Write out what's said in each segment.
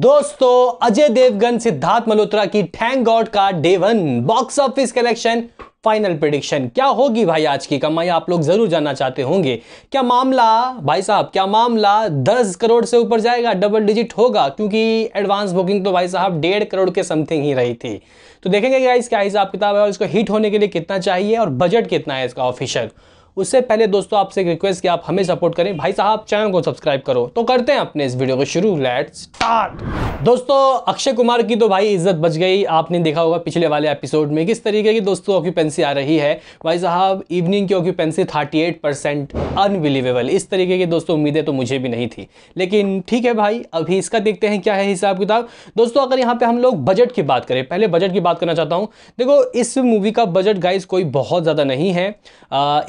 दोस्तों अजय देवगन सिद्धार्थ मल्होत्रा की Thank God का one box office collection final prediction क्या होगी भाई आज की कमाई आप लोग जरूर जानना चाहते होंगे क्या मामला भाई साहब क्या मामला दस करोड़ से ऊपर जाएगा डबल डिजिट होगा क्योंकि एडवांस बुकिंग तो भाई साहब डेढ़ करोड़ के समथिंग ही रही थी तो देखेंगे क्या इसका हिसाब किताब है और इसको हिट होने के लिए कितना चाहिए और बजट कितना है इसका ऑफिशियल उससे पहले दोस्तों आपसे एक रिक्वेस्ट कि आप हमें सपोर्ट करें भाई साहब चैनल को सब्सक्राइब करो तो करते हैं अपने इस वीडियो को शुरू लेट स्टार्ट दोस्तों अक्षय कुमार की तो भाई इज्जत बच गई आपने देखा होगा पिछले वाले एपिसोड में किस तरीके की दोस्तों ऑक्यूपेंसी आ रही है भाई साहब इवनिंग की ऑक्यूपेंसी एट परसेंट अनबिलीवेबल इस तरीके की दोस्तों उम्मीदें तो मुझे भी नहीं थी लेकिन ठीक है भाई अभी इसका देखते हैं क्या है हिसाब किताब दोस्तों अगर यहाँ पे हम लोग बजट की बात करें पहले बजट की बात करना चाहता हूँ देखो इस मूवी का बजट गाइज कोई बहुत ज़्यादा नहीं है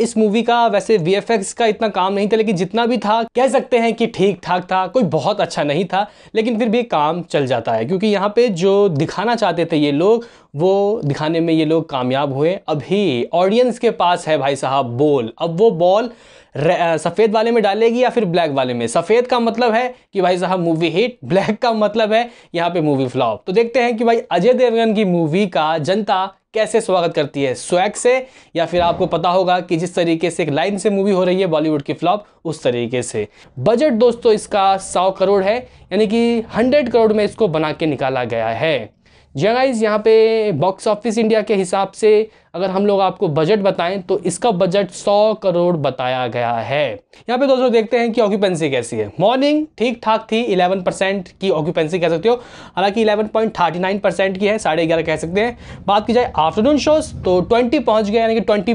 इस मूवी मूवी का वैसे वी का इतना काम नहीं था लेकिन जितना भी था कह सकते हैं कि ठीक ठाक था कोई बहुत अच्छा नहीं था लेकिन फिर भी काम चल जाता है क्योंकि यहाँ पे जो दिखाना चाहते थे ये लोग वो दिखाने में ये लोग कामयाब हुए अभी ऑडियंस के पास है भाई साहब बॉल अब वो बॉल सफ़ेद वाले में डालेगी या फिर ब्लैक वाले में सफ़ेद का मतलब है कि भाई साहब मूवी हिट ब्लैक का मतलब है यहाँ पे मूवी फ्लॉप तो देखते हैं कि भाई अजय देवगन की मूवी का जनता कैसे स्वागत करती है स्वैग से या फिर आपको पता होगा कि जिस तरीके से एक लाइन से मूवी हो रही है बॉलीवुड की फ्लॉप उस तरीके से बजट दोस्तों इसका सौ करोड़ है यानी कि हंड्रेड करोड़ में इसको बना के निकाला गया है जी यहाँ पे बॉक्स ऑफिस इंडिया के हिसाब से अगर हम लोग आपको बजट बताएं तो इसका बजट 100 करोड़ बताया गया है यहाँ पे दोस्तों देखते हैं कि ऑक्यूपेंसी कैसी है मॉर्निंग ठीक ठाक थी 11 परसेंट की ऑक्यूपेंसी कह सकते हो हालांकि 11.39 परसेंट की है साढ़े ग्यारह कह सकते हैं बात की जाए आफ्टरनून शोज तो ट्वेंटी पहुँच गए यानी कि ट्वेंटी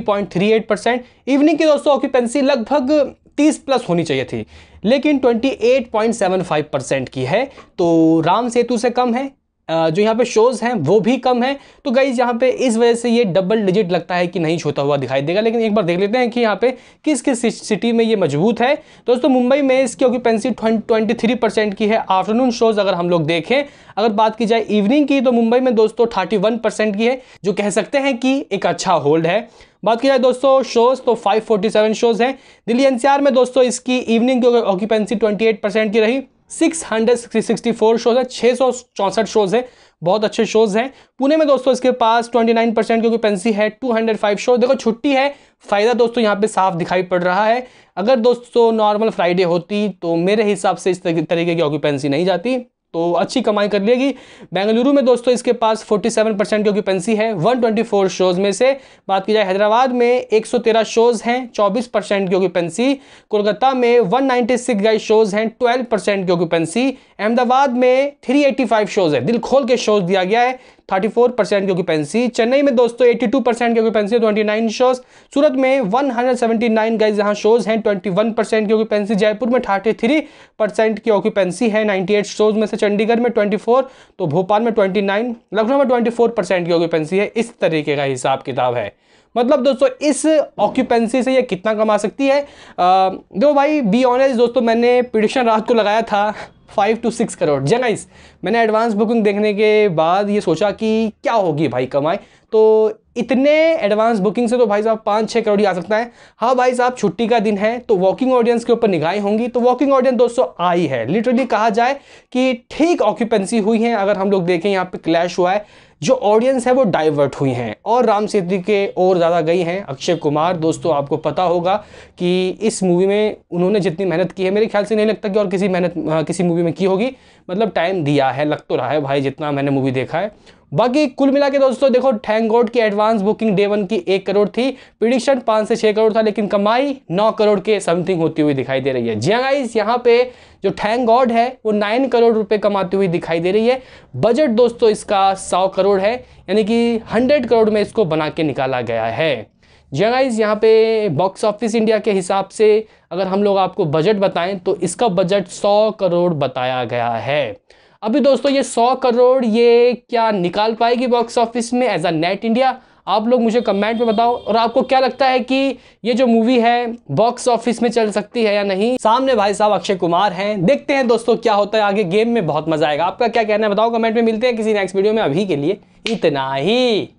परसेंट इवनिंग की दोस्तों ऑक्यूपेंसी लगभग 30 प्लस होनी चाहिए थी लेकिन 28.75 परसेंट की है तो राम सेतु से कम है जो यहाँ पे शोज़ हैं वो भी कम है तो गाइज यहाँ पे इस वजह से ये डबल डिजिट लगता है कि नहीं छूता हुआ दिखाई देगा लेकिन एक बार देख लेते हैं कि यहाँ पे किस किस सिटी में ये मजबूत है दोस्तों मुंबई में इसकी ऑक्यूपेंसी ट्वेंटी थ्री परसेंट की है आफ्टरनून शोज़ अगर हम लोग देखें अगर बात की जाए इवनिंग की तो मुंबई में दोस्तों थर्टी वन परसेंट की है जो कह सकते हैं कि एक अच्छा होल्ड है बात की जाए दोस्तों शोज़ तो 547 शोज़ हैं दिल्ली एनसीआर में दोस्तों इसकी इवनिंग की ऑक्यूपेंसी 28 परसेंट की रही six hundred sixty four shows है छः सौ चौंसठ शोज़ है बहुत अच्छे शोज़ हैं पुणे में दोस्तों इसके पास ट्वेंटी नाइन परसेंट की ऑक्यूपेंसी है टू हंड्रेड फाइव शो देखो छुट्टी है फ़ायदा दोस्तों यहाँ पे साफ दिखाई पड़ रहा है अगर दोस्तों नॉर्मल फ्राइडे होती तो मेरे हिसाब से इस तरीके की ऑक्यूपेंसी नहीं जाती तो अच्छी कमाई कर लेगी बेंगलुरु में दोस्तों इसके पास 47 परसेंट की ऑक्यूपेंसी है 124 शोज़ में से बात की जाए हैदराबाद में 113 शोज़ हैं 24 परसेंट की ऑक्यूपेंसी कोलकाता में 196 गए शोज़ हैं 12 परसेंट की ऑक्यूपेंसी अहमदाबाद में 385 शोज़ है दिल खोल के शोज़ दिया गया है 34 परसेंट की ऑक्यूपेंसी चेन्नई में दोस्तों 82 परसेंट की ऑक्यूपेंसी 29 शोज सूरत में 179 गाइज यहाँ शोज हैं 21 परसेंट की ऑक्यूपेंसी जयपुर में 33 परसेंट की ऑक्यूपेंसी है 98 शोज में से चंडीगढ़ में 24 तो भोपाल में 29 लखनऊ में 24 परसेंट की ऑक्यूपेंसी है इस तरीके का हिसाब किताब है मतलब दोस्तों इस ऑक्यूपेंसी से ये कितना कमा सकती है आ, दो भाई बी ऑनेस्ट दोस्तों मैंने प्रिडिक्शन रात को लगाया था फाइव टू सिक्स करोड़ जनाइस मैंने एडवांस बुकिंग देखने के बाद ये सोचा कि क्या होगी भाई कमाई तो इतने एडवांस बुकिंग से तो भाई साहब पाँच छः करोड़ ही आ सकता है हाँ भाई साहब छुट्टी का दिन है तो वॉकिंग ऑडियंस के ऊपर निगाहें होंगी तो वॉकिंग ऑडियंस दोस्तों आई है लिटरली कहा जाए कि ठीक ऑक्यूपेंसी हुई है अगर हम लोग देखें यहाँ पे क्लैश हुआ है जो ऑडियंस है वो डाइवर्ट हुई हैं और राम सेतु के और ज़्यादा गई हैं अक्षय कुमार दोस्तों आपको पता होगा कि इस मूवी में उन्होंने जितनी मेहनत की है मेरे ख्याल से नहीं लगता कि और किसी मेहनत किसी मूवी में की होगी मतलब टाइम दिया है लग तो रहा है भाई जितना मैंने मूवी देखा है बाकी कुल मिला के दोस्तों देखो थैंक गॉड की एडवांस बुकिंग डे वन की एक करोड़ थी प्रिडिक्शन पाँच से छः करोड़ था लेकिन कमाई नौ करोड़ के समथिंग होती हुई दिखाई दे रही है जी हाँ, यहाँ पे जो थैंक गॉड है वो नाइन करोड़ रुपए कमाती हुई दिखाई दे रही है बजट दोस्तों इसका सौ करोड़ है यानी कि हंड्रेड करोड़ में इसको बना के निकाला गया है जगाइज हाँ यहाँ पे बॉक्स ऑफिस इंडिया के हिसाब से अगर हम लोग आपको बजट बताएं तो इसका बजट सौ करोड़ बताया गया है अभी दोस्तों ये सौ करोड़ ये क्या निकाल पाएगी बॉक्स ऑफिस में एज अ नेट इंडिया आप लोग मुझे कमेंट में बताओ और आपको क्या लगता है कि ये जो मूवी है बॉक्स ऑफिस में चल सकती है या नहीं सामने भाई साहब अक्षय कुमार हैं देखते हैं दोस्तों क्या होता है आगे गेम में बहुत मजा आएगा आपका क्या कहना है बताओ कमेंट में मिलते हैं किसी नेक्स्ट वीडियो में अभी के लिए इतना ही